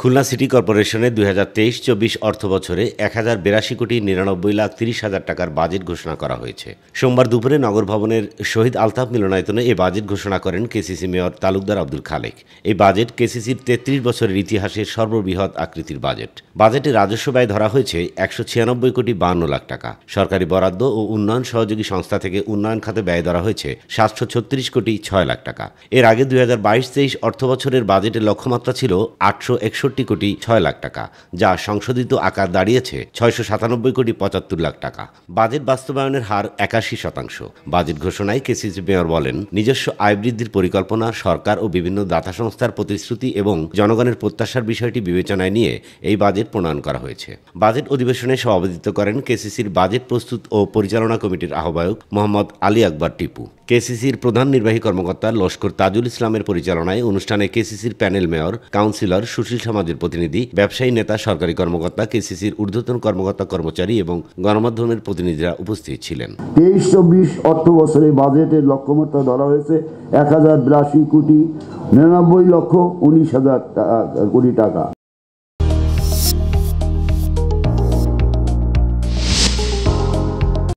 Khulna city কর্পোরেশনে দুই হাজার তেইশ চব্বিশ অর্থ বছরে এক হাজার বিরাশি কোটি নিরানব্বই লাখ তিরিশ হাজার টাকার বাজেট ঘোষণা করা হয়েছে সোমবার দুপুরে নগর ভবনের শহীদ আলতাফ মিলনায়তনে এই বাজেট ঘোষণা করেন কেসিসি মেয়র তালুকদার আব্দুল খালেক এই বাজেট কেসিসির তেত্রিশ বছরের ইতিহাসের সর্ববৃহৎ আকৃতির বাজেট বাজেটে রাজস্ব ব্যয় ধরা হয়েছে একশো ছিয়ানব্বই কোটি বান্ন লাখ টাকা সরকারি বরাদ্দ ও উন্নয়ন সহযোগী সংস্থা থেকে উন্নয়ন খাতে ব্যয় ধরা হয়েছে সাতশো ছত্রিশ কোটি ছয় লাখ টাকা এর আগে দুই হাজার বাইশ তেইশ অর্থ বছরের বাজেটের লক্ষ্যমাত্রা ছিল আটশো একষট্টি কোটি ছয় লাখ টাকা যা সংশোধিত আকার দাঁড়িয়েছে ছয়শো সাতানব্বই কোটি পঁচাত্তর লাখ টাকা বাজেট বাস্তবায়নের হার একাশি শতাংশ বাজেট ঘোষণায় কেসিসি মেয়র বলেন নিজস্ব আয় বৃদ্ধির পরিকল্পনা সরকার ও বিভিন্ন দাতা সংস্থার প্রতিশ্রুতি এবং জনগণের প্রত্যাশার বিষয়টি বিবেচনায় নিয়ে এই বাজেট প্রণয়ন করা হয়েছে বাজেট অধিবেশনে সভাপতিত্ব করেন কেসিসির বাজেট প্রস্তুত ও পরিচালনা কমিটির আহ্বায়ক মোহাম্মদ আলী আকবর টিপু কেসিসির প্রধান নির্বাহী কর্মকর্তা লস্কর তাজুল ইসলামের পরিচালনায় অনুষ্ঠানে কেসিসির প্যানেল মেয়র কাউন্সিলর সুশীল সমাজের প্রতিনিধি ব্যবসায়ী নেতা সরকারি কর্মকর্তা কেসিসির ঊর্ধ্বতন কর্মকর্তা কর্মচারী এবং গণমাধ্যমের প্রতিনিধিরা উপস্থিত ছিলেন তেইশ চব্বিশ অর্থ বছরে বাজেটের লক্ষ্যমাত্রা ধরা হয়েছে এক হাজার বিরাশি কোটি নিরানব্বই লক্ষ উনিশ হাজার কোটি টাকা